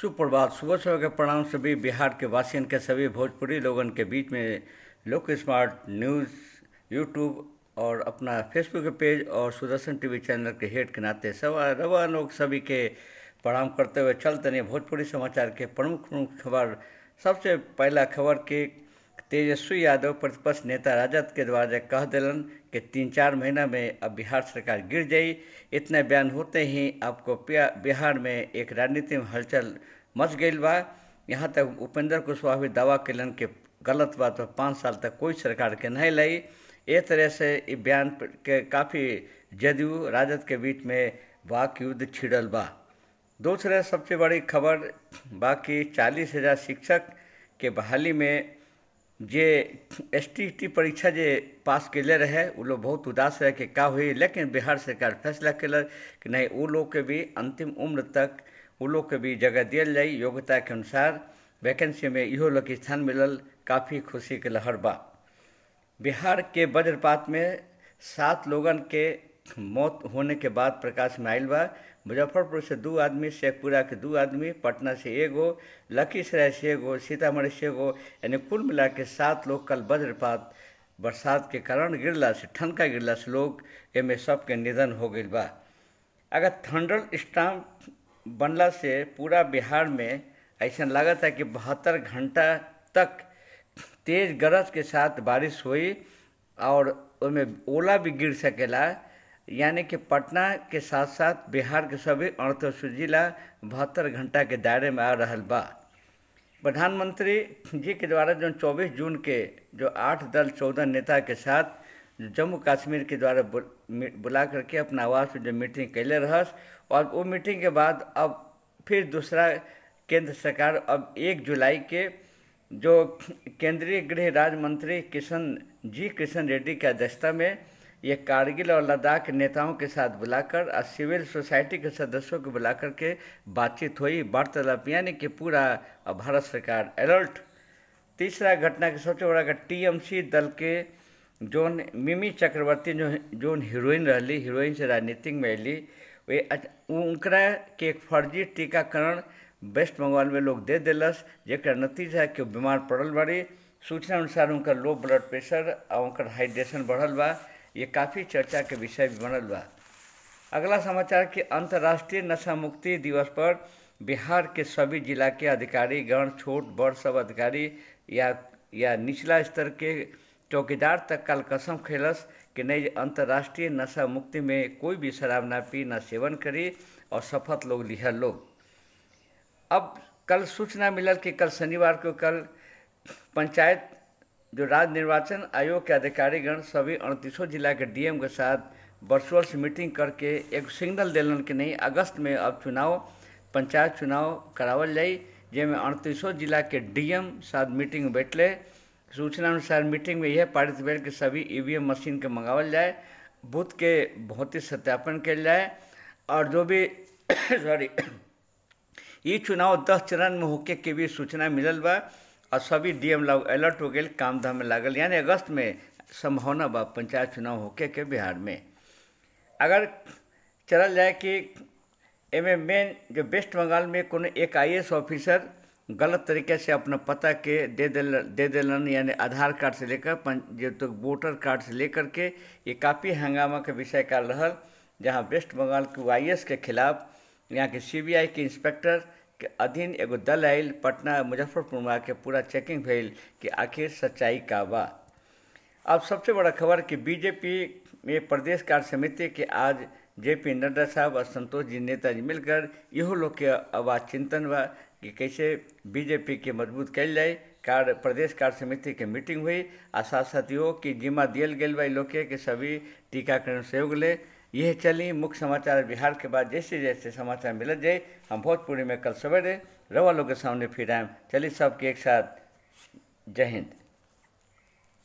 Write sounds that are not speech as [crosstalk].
सुप्रभात सुबह सुबह के प्रणाम सभी बिहार के वासियन के सभी भोजपुरी लोगन के बीच में लोक स्मार्ट न्यूज़ यूट्यूब और अपना फेसबुक पेज और सुदर्शन टीवी चैनल के हेड के नाते सवा रवा लोग सभी के प्रणाम करते हुए चलते नहीं भोजपुरी समाचार के प्रमुख प्रमुख खबर सबसे पहला खबर के तेजस्वी यादव प्रतिपक्ष नेता राजद के द्वारा कह दिलन कि तीन चार महीना में अब बिहार सरकार गिर जाई इतने बयान होते ही आपको बिहार में एक राजनीति में हलचल मच गई बा यहाँ तक उपेंद्र कुशवाहा भी दावा कैलन के गलत बात पर पाँच साल तक कोई सरकार के नहीं लाई इस तरह से ये बयान के काफ़ी जदयू राजद के बीच में वाक युद्ध छिड़ल बा दूसरा सबसे बड़ी खबर बाकी चालीस हज़ार शिक्षक के बहाली में जे एस टी टी परीक्षा जे पास के लिए रहे वो लोग बहुत उदास रहे कि का हुई लेकिन बिहार सरकार फैसला कल कि नहीं वो लोग के भी अंतिम उम्र तक वो लोग के भी जगह दियल जाए योग्यता के अनुसार वैकेंसी में इो लोग स्थान मिलल काफ़ी खुशी के लहर बा बिहार के वज्रपात में सात लोगन के मौत होने के बाद प्रकाश में आयल बा मुजफ्फरपुर से दो आदमी शेखपुरा के दो आदमी पटना से एगो लखीसराय से एगो सीतामढ़ी से एगो यानी कुल मिला के सात लोग कल वज्रपात बरसात के कारण गिरला से ठनका गिरला से लोग एमे सबके निधन हो गई बा अगर थंडर स्टाम बनला से पूरा बिहार में ऐसा लागत है कि बहत्तर घंटा तक तेज गरज के साथ बारिश हुई और ओला भी गिर सकेला यानी कि पटना के साथ साथ बिहार के सभी अड़तीस जिला बहत्तर घंटा के दायरे में आ रहा बा प्रधानमंत्री जी के द्वारा जो 24 जून के जो आठ दल चौदह नेता के साथ जम्मू कश्मीर के द्वारा बुला करके अपना आवास पर जो मीटिंग कैले रहस और वो मीटिंग के बाद अब फिर दूसरा केंद्र सरकार अब एक जुलाई के जो केंद्रीय गृह राज्य मंत्री किशन जी किशन रेड्डी की अध्यक्षता में ये कारगिल और लद्दाख नेताओं के साथ बुलाकर और सिविल सोसाइटी के सदस्यों को बुला के बातचीत हुई वार्तालाप यानी कि पूरा भारत सरकार अलर्ट तीसरा घटना के सबसे बड़ा का टीएमसी दल के जोन मिमी चक्रवर्ती जो जोन हीरोइन रही हीरोइन से राजनीतिक में अली वे उनका के एक फर्जी टीकाकरण वेस्ट बंगाल में लोग दे दिलस जर नतीजा कि बीमार पड़ल बड़ी सूचना अनुसार उनका लो ब्लड प्रेशर और उनका हाइड्रेशन बढ़ल बा ये काफ़ी चर्चा के विषय भी बनल बा अगला समाचार कि अंतर्राष्ट्रीय नशा मुक्ति दिवस पर बिहार के सभी जिला के अधिकारी गण छोट बड़ सब अधिकारी या या निचला स्तर के चौकीदार तक कल कसम खेलस कि नहीं अंतर्राष्ट्रीय नशा मुक्ति में कोई भी शराब ना पी ना सेवन करी और शपथ लोग लिहल लोग अब कल सूचना मिलल कि कल शनिवार को कल पंचायत जो राज्य निर्वाचन आयोग के अधिकारीगण सभी अड़तीसों जिला के डीएम के साथ वर्चुअल मीटिंग करके एक सिग्नल दिलन कि नहीं अगस्त में अब चुनाव पंचायत चुनाव करावल जाए जैमें अड़तीसों जिला के डीएम साथ मीटिंग में बैठले सूचना अनुसार मीटिंग में यह पारित भेल कि सभी ईवीएम मशीन के मंगावल जाए बूथ के भौतिक सत्यापन किया जाए और जो भी [coughs] सॉरी ये [coughs] चुनाव दस चरण में होके के भी सूचना मिलल बा और सभी डीएम लोग अलर्ट हो गए काम धाम में लागल यानी अगस्त में संभावना बा पंचायत चुनाव होके के बिहार में अगर चला जाए कि एम मेन जो वेस्ट बंगाल में कोनो एक आई ऑफिसर गलत तरीके से अपना पता के दे दिल दे दिलन यानी आधार कार्ड से लेकर जो तो वोटर कार्ड से लेकर के ये काफ़ी हंगामा के विषय का रहा जहाँ वेस्ट बंगाल के आई के खिलाफ यहाँ के सीबीआई के इंस्पेक्टर के अधीन एगो दल आये पटना मुजफ्फरपुर में आके पूरा चेकिंग भेल कि आखिर सच्चाई का बा अब सबसे बड़ा खबर कि बीजेपी में प्रदेश कार्य समिति के आज जे पी नड्डा साहब और संतोष जी नेताजी मिलकर इहो लोग के आवाज चिंतन बा कि कैसे बीजेपी के मजबूत कल जाए कार्य प्रदेश कार्य समिति के मीटिंग हुई आ साथ साथ इहो कि जिम्मा दिल गए लोग के सभी टीकाकरण सहयोग ले यह चली मुख्य समाचार बिहार के बाद जैसे जैसे समाचार मिलत जाए हम भोजपुरी में कल सवेरे रवा लोग के सामने फिर आए चलिए सबके एक साथ जय हिंद